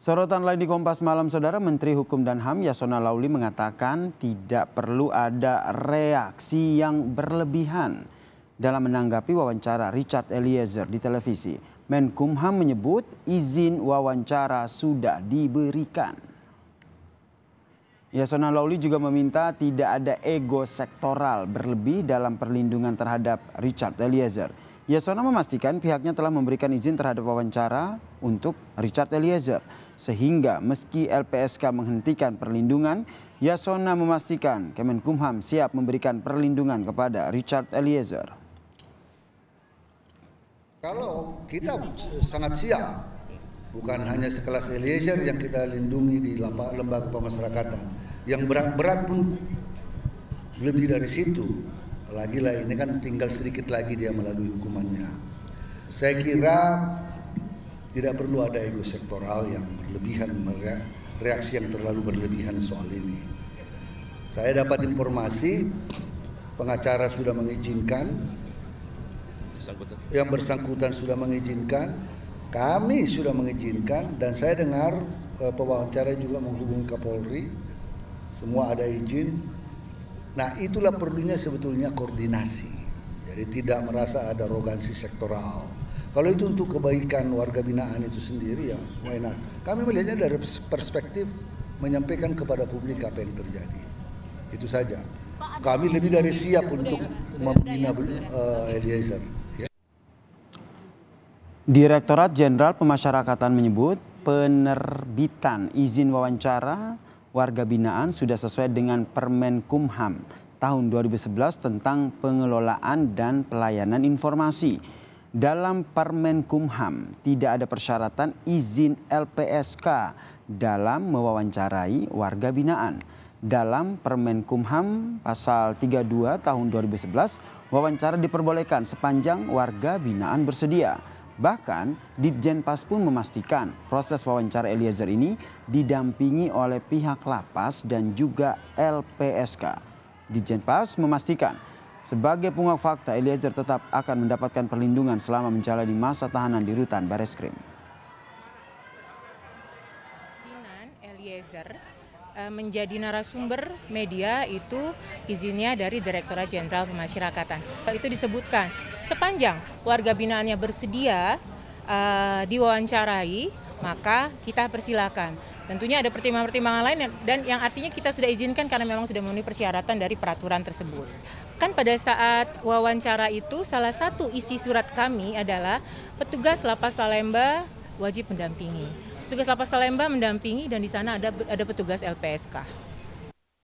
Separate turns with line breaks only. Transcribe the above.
Sorotan lain di Kompas Malam Saudara, Menteri Hukum dan HAM Yasona Lauli mengatakan tidak perlu ada reaksi yang berlebihan dalam menanggapi wawancara Richard Eliezer di televisi. Menkumham menyebut izin wawancara sudah diberikan. Yasona Lauli juga meminta tidak ada ego sektoral berlebih dalam perlindungan terhadap Richard Eliezer. Yasona memastikan pihaknya telah memberikan izin terhadap wawancara untuk Richard Eliezer. Sehingga meski LPSK menghentikan perlindungan, Yasona memastikan Kemenkumham siap memberikan perlindungan kepada Richard Eliezer.
Kalau kita sangat siap, bukan hanya sekelas Eliezer yang kita lindungi di lembaga pemasyarakatan, yang berat-berat pun lebih dari situ Apalagi lah ini kan tinggal sedikit lagi dia melalui hukumannya. Saya kira tidak perlu ada ego sektoral yang berlebihan, reaksi yang terlalu berlebihan soal ini. Saya dapat informasi pengacara sudah mengizinkan, yang bersangkutan sudah mengizinkan, kami sudah mengizinkan dan saya dengar eh, pewawancara juga menghubungi Kapolri, semua ada izin, Nah itulah perlunya sebetulnya koordinasi. Jadi tidak merasa ada arogansi sektoral. Kalau itu untuk kebaikan warga binaan itu sendiri ya, why not? Kami melihatnya dari perspektif menyampaikan kepada publik apa yang terjadi. Itu saja. Kami lebih dari siap untuk membina uh, Eliezer. Ya.
Direktorat Jenderal Pemasyarakatan menyebut penerbitan izin wawancara warga binaan sudah sesuai dengan Permen Kumham tahun 2011 tentang pengelolaan dan pelayanan informasi. Dalam Permen Kumham tidak ada persyaratan izin LPSK dalam mewawancarai warga binaan. Dalam Permen Kumham pasal 32 tahun 2011, wawancara diperbolehkan sepanjang warga binaan bersedia. Bahkan, Ditjen Pas pun memastikan proses wawancara Eliezer ini didampingi oleh pihak lapas dan juga LPSK. Ditjen Pas memastikan sebagai pungak fakta Eliezer tetap akan mendapatkan perlindungan selama menjalani masa tahanan di rutan Bareskrim.
Eliezer Eh, menjadi narasumber media itu izinnya dari Direktorat Jenderal Pemasyarakatan. Itu disebutkan sepanjang warga binaannya bersedia uh, diwawancarai, maka kita persilakan. Tentunya ada pertimbangan-pertimbangan lain yang, dan yang artinya kita sudah izinkan karena memang sudah memenuhi persyaratan dari peraturan tersebut. Kan pada saat wawancara itu salah satu isi surat kami adalah petugas Lapas Salemba wajib mendampingi. Petugas Lapas Salemba mendampingi dan di sana ada ada petugas LPSK.